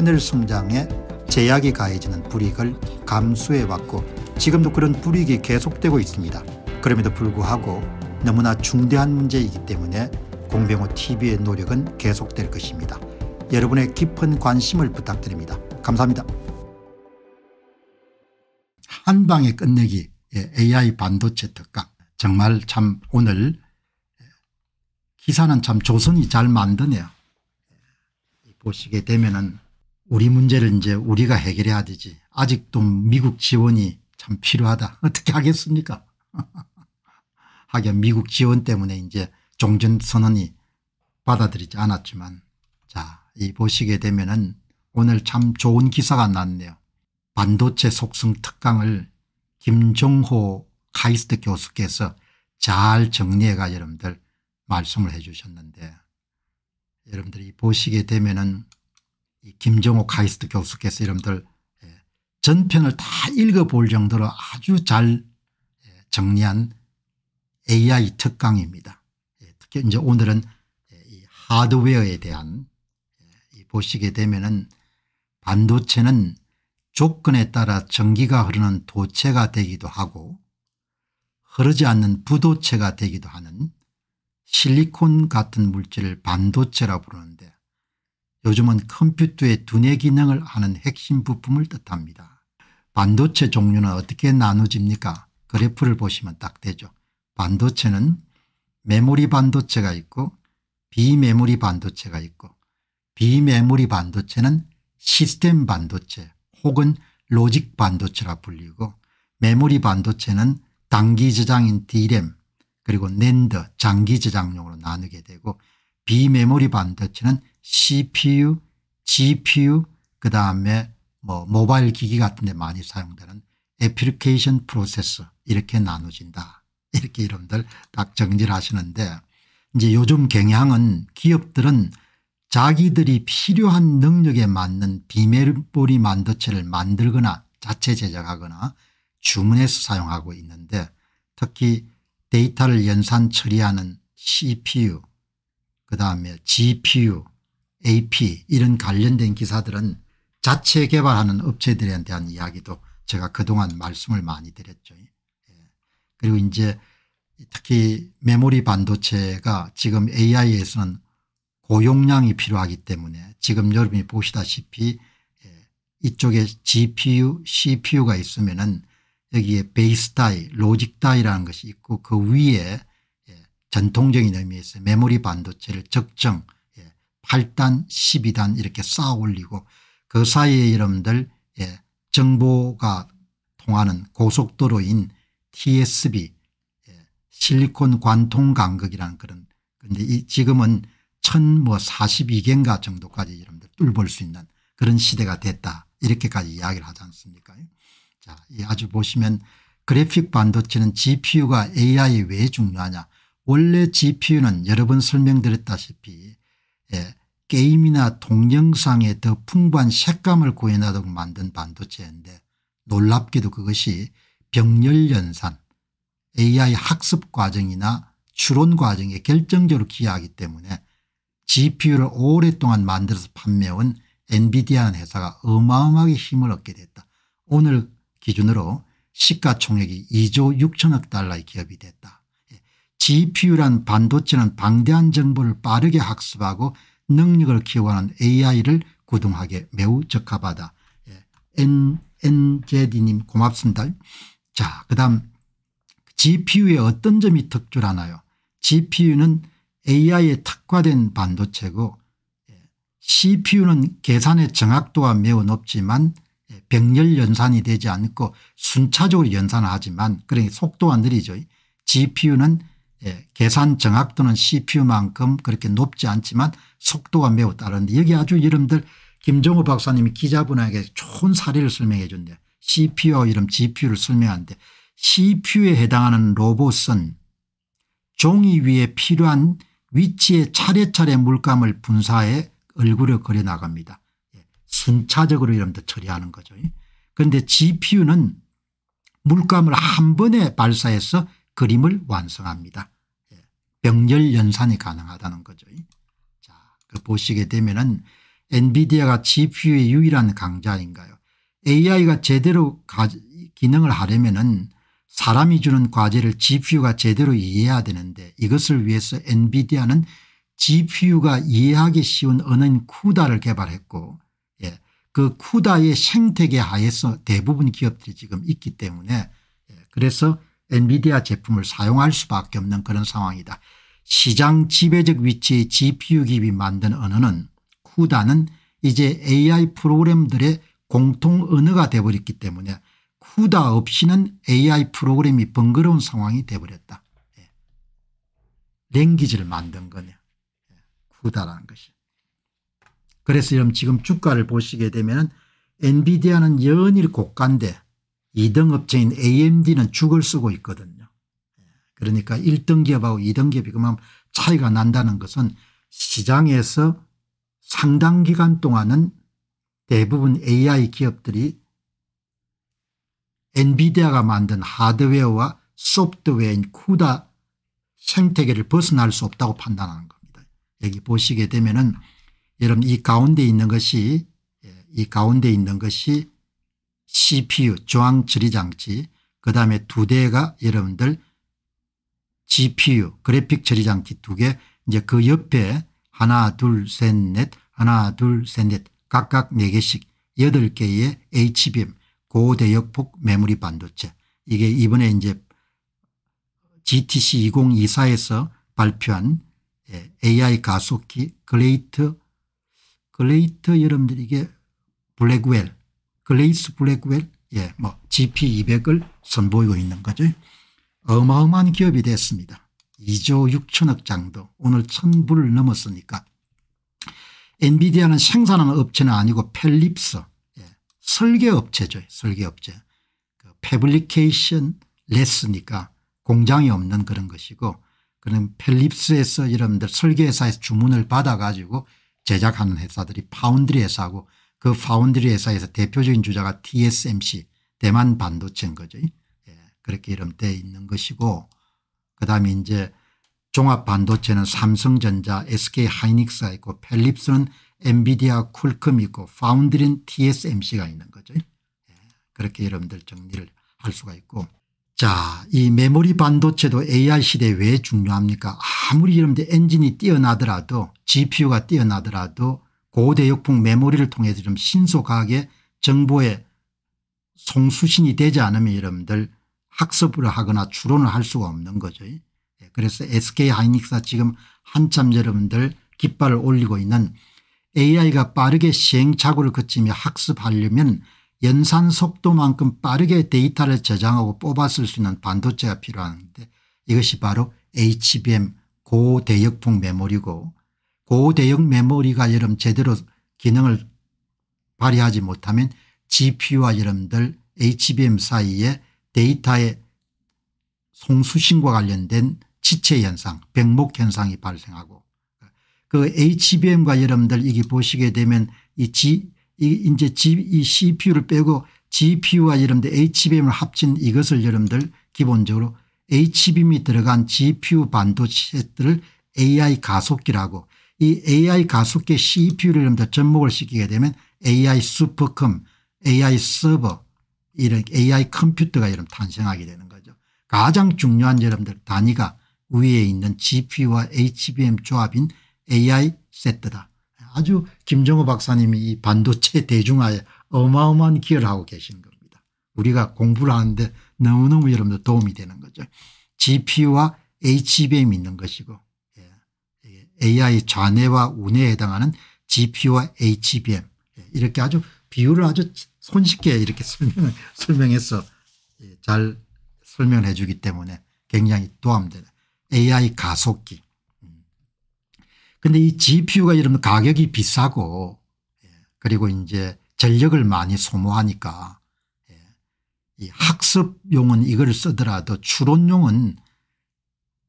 하늘 성장에 제약이 가해지는 불이익을 감수해왔고 지금도 그런 불이익이 계속되고 있습니다. 그럼에도 불구하고 너무나 중대한 문제이기 때문에 공병호 TV의 노력은 계속될 것입니다. 여러분의 깊은 관심을 부탁드립니다. 감사합니다. 한 방에 끝내기 AI 예, 반도체 특강 정말 참 오늘 기사는 참 조선이 잘 만드네요. 보시게 되면은 우리 문제를 이제 우리가 해결해야 되지 아직도 미국 지원이 참 필요하다 어떻게 하겠습니까 하긴 미국 지원 때문에 이제 종전선언이 받아들이지 않았지만 자 이 보시게 되면은 오늘 참 좋은 기사가 났네요 반도체 속성 특강을 김종호 카이스트 교수께서 잘 정리해가 여러분들 말씀을 해 주셨는데 여러분들이 보시게 되면은 김정호 카이스트 교수께서 여러분들 예, 전편을 다 읽어볼 정도로 아주 잘 예, 정리한 AI 특강입니다. 예, 특히 이제 오늘은 하드웨어에 대한 보시게 되면은 반도체는 조건에 따라 전기가 흐르는 도체가 되기도 하고 흐르지 않는 부도체가 되기도 하는 실리콘 같은 물질을 반도체라 부르는데 요즘은 컴퓨터의 두뇌 기능을 아는 핵심 부품을 뜻합니다. 반도체 종류는 어떻게 나누집니까 그래프를 보시면 딱 되죠. 반도체는 메모리 반도체가 있고 비메모리 반도체가 있고 비메모리 반도체는 시스템 반도체 혹은 로직 반도체라 불리고 메모리 반도체는 단기 저장인 D램 그리고 낸드 장기 저장용으로 나누게 되고 비메모리 반도체는 CPU, GPU, 그 다음에 뭐 모바일 기기 같은 데 많이 사용되는 애플리케이션 프로세스 이렇게 나눠진다. 이렇게 여러분들 딱 정리를 하시는데 이제 요즘 경향은 기업들은 자기들이 필요한 능력에 맞는 비밀모리 만도체를 만들거나 자체 제작하거나 주문해서 사용하고 있는데 특히 데이터를 연산 처리하는 CPU 그 다음에 GPU AP 이런 관련된 기사들은 자체 개발하는 업체들에 대한 이야기도 제가 그동안 말씀을 많이 드렸죠. 예. 그리고 이제 특히 메모리 반도체가 지금 AI에서는 고용량이 필요하기 때문에 지금 여러분이 보시다시피 예, 이쪽에 GPU, CPU가 있으면은 여기에 베이스 다이, 로직 다이라는 것이 있고 그 위에 예, 전통적인 의미에서 메모리 반도체를 적정 8단 12단 이렇게 쌓아 올리고 그 사이에 여러분들 예, 정보가 통하는 고속도로인 tsb 예, 실리콘 관통 간극이라는 그런 근데 지금은 1042개인가 0 0뭐 정도까지 여러분들 뚫볼 수 있는 그런 시대가 됐다 이렇게까지 이야기를 하지 않습니까 자, 예, 아주 보시면 그래픽 반도체는 GPU가 AI에 왜 중요하냐 원래 GPU는 여러 번 설명드렸다시피 예, 게임이나 동영상에 더 풍부한 색감을 구현하도록 만든 반도체인데 놀랍게도 그것이 병렬연산 AI 학습 과정이나 추론 과정에 결정적으로 기여하기 때문에 GPU를 오랫동안 만들어서 판매온 엔비디아는 회사가 어마어마하게 힘을 얻게 됐다. 오늘 기준으로 시가총액이 2조 6천억 달러의 기업이 됐다. GPU란 반도체는 방대한 정보를 빠르게 학습하고 능력을 키워가는 AI를 구동하게 매우 적합하다. 예. NZD님 고맙습니다. 자, 그 다음 GPU의 어떤 점이 특조라나요? GPU는 AI에 특화된 반도체고 예. CPU는 계산의 정확도가 매우 높지만 병렬 예. 연산이 되지 않고 순차적으로 연산을 하지만 그러니 속도가 느리죠. GPU는 예, 계산 정확도는 CPU만큼 그렇게 높지 않지만 속도가 매우 다른데 여기 아주 여러분들 김정호 박사님이 기자분에게 좋은 사례를 설명해 준대 CPU와 이름 GPU를 설명하는데 CPU에 해당하는 로봇은 종이 위에 필요한 위치에 차례차례 물감을 분사해 얼굴을 그려 나갑니다. 예, 순차적으로 이름도 처리하는 거죠. 그런데 GPU는 물감을 한 번에 발사해서 그림을 완성합니다. 예, 병렬 연산이 가능하다는 거죠. 자, 그 보시게 되면은 엔비디아가 GPU의 유일한 강자인가요. AI가 제대로 기능을 하려면은 사람이 주는 과제를 GPU가 제대로 이해해야 되는데 이것을 위해서 엔비디아는 GPU가 이해하기 쉬운 언어인 쿠다를 개발했고 예, 그 쿠다의 생태계 하에서 대부분 기업들이 지금 있기 때문에 예, 그래서 엔비디아 제품을 사용할 수밖에 없는 그런 상황이다. 시장 지배적 위치의 GPU 기업 만든 언어는 쿠다는 이제 AI 프로그램들의 공통 언어가 되어버렸기 때문에 쿠다 없이는 AI 프로그램이 번거로운 상황이 되어버렸다. 예. 랭귀지를 만든 거네 예. 쿠다라는 것이. 그래서 지금 주가를 보시게 되면 엔비디아는 연일 고가인데 2등 업체인 AMD는 죽을 쓰고 있거든요. 그러니까 1등 기업하고 2등 기업이 그만 차이가 난다는 것은 시장에서 상당 기간 동안은 대부분 AI 기업들이 엔비디아가 만든 하드웨어와 소프트웨어인 쿠다 생태계를 벗어날 수 없다고 판단하는 겁니다. 여기 보시게 되면은 여러분 이 가운데 있는 것이 예, 이 가운데 있는 것이 CPU 저항 처리 장치 그다음에 두 대가 여러분들 GPU 그래픽 처리 장치 두개 이제 그 옆에 하나 둘 셋 넷 하나 둘 셋 넷 각각 네 개씩 여덟 개의 HBM 고대역폭 메모리 반도체 이게 이번에 이제 GTC 2024에서 발표한 AI 예, 가속기 글레이트 글레이트 여러분들 이게 블랙웰 글레이스 블랙웰 예, 뭐 GP200을 선보이고 있는 거죠. 어마어마한 기업이 됐습니다. 2조 6천억 장도 오늘 1000불을 넘었으니까 엔비디아는 생산하는 업체는 아니고 펠립스 예, 설계업체죠. 설계업체. 그 패블리케이션 레스니까 공장이 없는 그런 것이고 그런 펠립스에서 여러분들 설계회사에서 주문을 받아가지고 제작하는 회사들이 파운드리 회사고 그 파운드리 회사에서 대표적인 주자가 TSMC 대만 반도체인 거죠. 예, 그렇게 이름돼 있는 것이고 그다음에 이제 종합 반도체는 삼성전자 SK 하이닉스가 있고 펠립스는 엔비디아 쿨컴 있고 파운드리는 TSMC가 있는 거죠. 예, 그렇게 여러분들 정리를 할 수가 있고 자, 이 메모리 반도체도 AI 시대에 왜 중요합니까? 아무리 이런데 엔진이 뛰어나더라도 GPU가 뛰어나더라도 고대 역풍 메모리를 통해서 좀 신속하게 정보의 송수신이 되지 않으면 여러분들 학습을 하거나 추론을 할 수가 없는 거죠. 예, 그래서 SK 하이닉스가 지금 한참 여러분들 깃발을 올리고 있는 AI가 빠르게 시행착오를 거치며 학습하려면 연산 속도만큼 빠르게 데이터를 저장하고 뽑아쓸 수 있는 반도체가 필요한데 이것이 바로 HBM 고대역풍 메모리고 고대형 메모리가 여름 제대로 기능을 발휘하지 못하면 GPU와 여러분들 HBM 사이에 데이터의 송수신과 관련된 지체현상 병목현상이 발생하고 그 HBM과 여러분들 이게 보시게 되면 이 G 이 이제 G, 이 CPU를 빼고 GPU와 여러분들 HBM을 합친 이것을 여러분들 기본적으로 HBM이 들어간 GPU 반도체들을 AI 가속기라고 이 AI 가속계 CPU를 좀더 접목을 시키게 되면 AI 슈퍼컴, AI 서버, 이런 AI 컴퓨터가 이런 탄생하게 되는 거죠. 가장 중요한 여러분들 단위가 위에 있는 GPU와 HBM 조합인 AI 세트다. 아주 김정호 박사님이 이 반도체 대중화에 어마어마한 기여를 하고 계신 겁니다. 우리가 공부를 하는데 너무너무 여러분들 도움이 되는 거죠. GPU와 HBM이 있는 것이고 AI 좌뇌와 우뇌에 해당하는 GP와 HBM 예, 이렇게 아주 비율을 아주 손쉽게 이렇게 설명, 을 설명해서 예, 잘 설명해 주기 때문에 굉장히 도움되는 AI 가속기. 음. 근데 이 GPU가 이러면 가격이 비싸고 예, 그리고 이제 전력을 많이 소모하니까 이 학습용은 이걸 쓰더라도 추론용은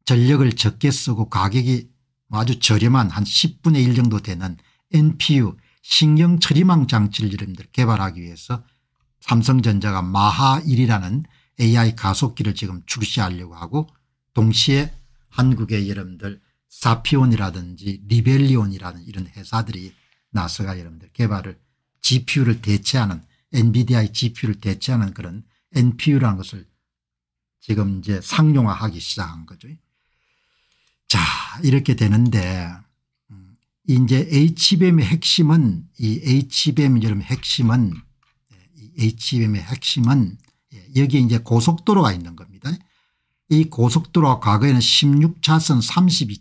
전력을 적게 쓰고 가격이 아주 저렴한 한 10분의 1 정도 되는 NPU 신경처리망 장치를 여러분들 개발하기 위해서 삼성전자가 마하1이라는 AI 가속기를 지금 출시하려고 하고 동시에 한국의 여러분들 사피온이라든지 리벨리온이라는 이런 회사들이 나서가 여러분들 개발을 GPU를 대체하는 엔비디아의 GPU를 대체하는 그런 NPU라는 것을 지금 이제 상용화하기 시작한 거죠. 자 이렇게 되는데 음, 이제 HBM의 핵심은 이 HBM 여러분 핵심은 HBM의 핵심은 예, 여기에 이제 고속도로가 있는 겁니다. 이 고속도로가 과거에는 16차선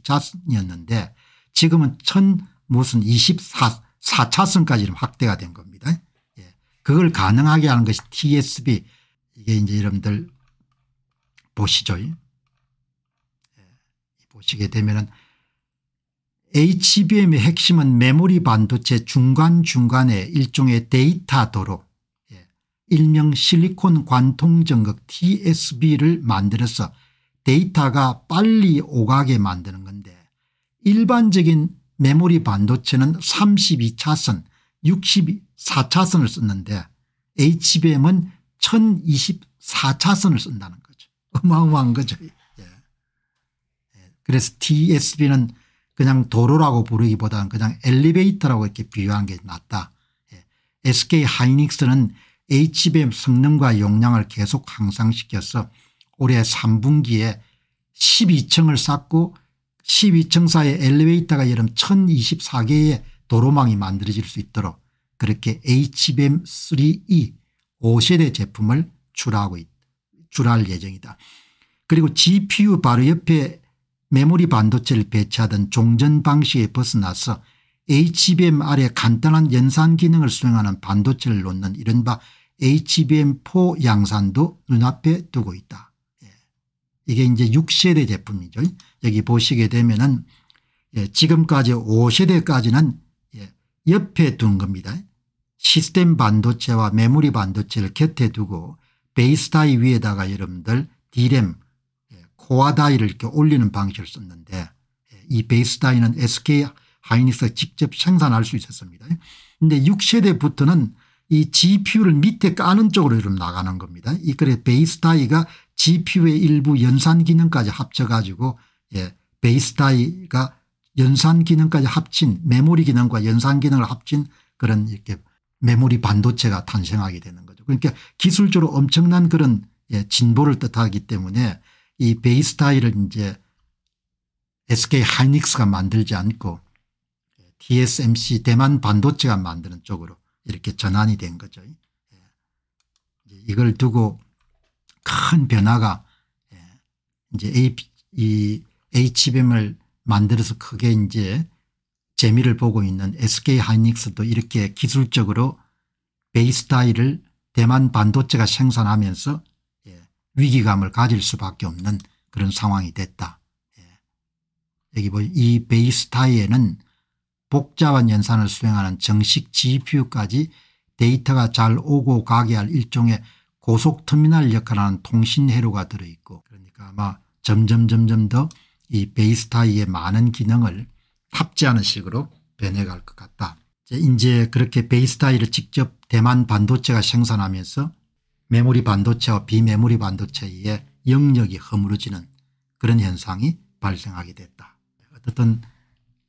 32차선이었는데 지금은 천 무슨 24, 4차선까지 확대가 된 겁니다. 예, 그걸 가능하게 하는 것이 TSB 이게 이제 여러분들 보시죠. 보시게 되면 HBM의 핵심은 메모리 반도체 중간중간에 일종의 데이터 도로 예, 일명 실리콘 관통전극 TSB를 만들어서 데이터가 빨리 오가게 만드는 건데 일반적인 메모리 반도체는 32차선 64차선을 썼는데 HBM은 1024차선을 쓴다는 거죠. 어마어마한 거죠. 그래서 d s b 는 그냥 도로라고 부르기보다는 그냥 엘리베이터라고 이렇게 비유한 게 낫다. SK 예. 하이닉스는 HBM 성능과 용량을 계속 향상시켜서 올해 3분기에 12층을 쌓고 12층 사이 엘리베이터가 여름 1024개의 도로망이 만들어질 수 있도록 그렇게 HBM3E 5세대 제품을 출하하고 출할 예정이다. 그리고 GPU 바로 옆에 메모리 반도체를 배치하던 종전 방식에 벗어나서 HBM 아래 간단한 연산 기능을 수행하는 반도체를 놓는 이른바 HBM4 양산도 눈앞에 두고 있다. 예. 이게 이제 6세대 제품이죠. 여기 보시게 되면은 예, 지금까지 5세대까지는 예, 옆에 둔 겁니다. 시스템 반도체와 메모리 반도체를 곁에 두고 베이스타이 위에다가 여러분들 D램 호아다이를 이렇게 올리는 방식을 썼는데 예, 이 베이스다이는 SK 하이닉스 직접 생산할 수 있었습니다. 근데 6세대부터는 이 GPU를 밑에 까는 쪽으로 이좀 나가는 겁니다. 이 그래 베이스다이가 GPU의 일부 연산 기능까지 합쳐가지고 예, 베이스다이가 연산 기능까지 합친 메모리 기능과 연산 기능을 합친 그런 이렇게 메모리 반도체가 탄생하게 되는 거죠. 그러니까 기술적으로 엄청난 그런 예, 진보를 뜻하기 때문에 이 베이스타일을 이제 SK 하이닉스가 만들지 않고 TSMC 대만 반도체가 만드는 쪽으로 이렇게 전환이 된 거죠. 예. 이걸 두고 큰 변화가 예, 이제 HBM을 만들어서 크게 이제 재미를 보고 있는 SK 하이닉스도 이렇게 기술적으로 베이스타일을 대만 반도체가 생산하면서 위기감을 가질 수밖에 없는 그런 상황이 됐다. 예. 여기 보이 뭐 베이스타이에는 복잡한 연산을 수행하는 정식 GPU까지 데이터가 잘 오고 가게 할 일종의 고속터미널 역할하는 통신회로가 들어있고 그러니까 아마 점점 점점 더 이 베이스타이의 많은 기능을 탑재하는 식으로 변해갈 것 같다. 이제 그렇게 베이스타이를 직접 대만 반도체가 생산하면서 메모리 반도체와 비메모리 반도체의 영역이 허물어지는 그런 현상이 발생하게 됐다. 어쨌든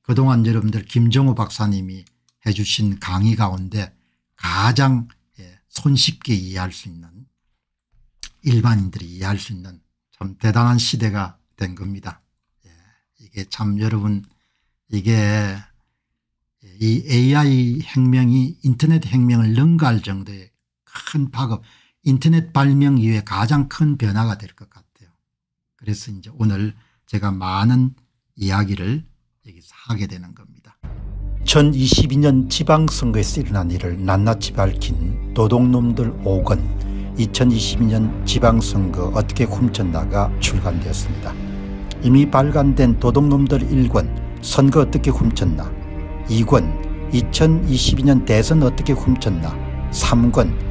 그동안 여러분들 김정호 박사님이 해 주신 강의 가운데 가장 예, 손쉽게 이해할 수 있는 일반인들이 이해할 수 있는 참 대단한 시대가 된 겁니다. 예, 이게 참 여러분 이게 예, 이 AI 혁명이 인터넷 혁명을 능가할 정도의 큰 파급 인터넷 발명 이후에 가장 큰 변화가 될 것 같아요. 그래서 이제 오늘 제가 많은 이야기를 여기서 하게 되는 겁니다. 2022년 지방선거에서 일어난 일을 낱낱이 밝힌 도둑놈들 5권 2022년 지방선거 어떻게 훔쳤나가 출간되었습니다. 이미 발간된 도둑놈들 1권 선거 어떻게 훔쳤나 2권 2022년 대선 어떻게 훔쳤나 3권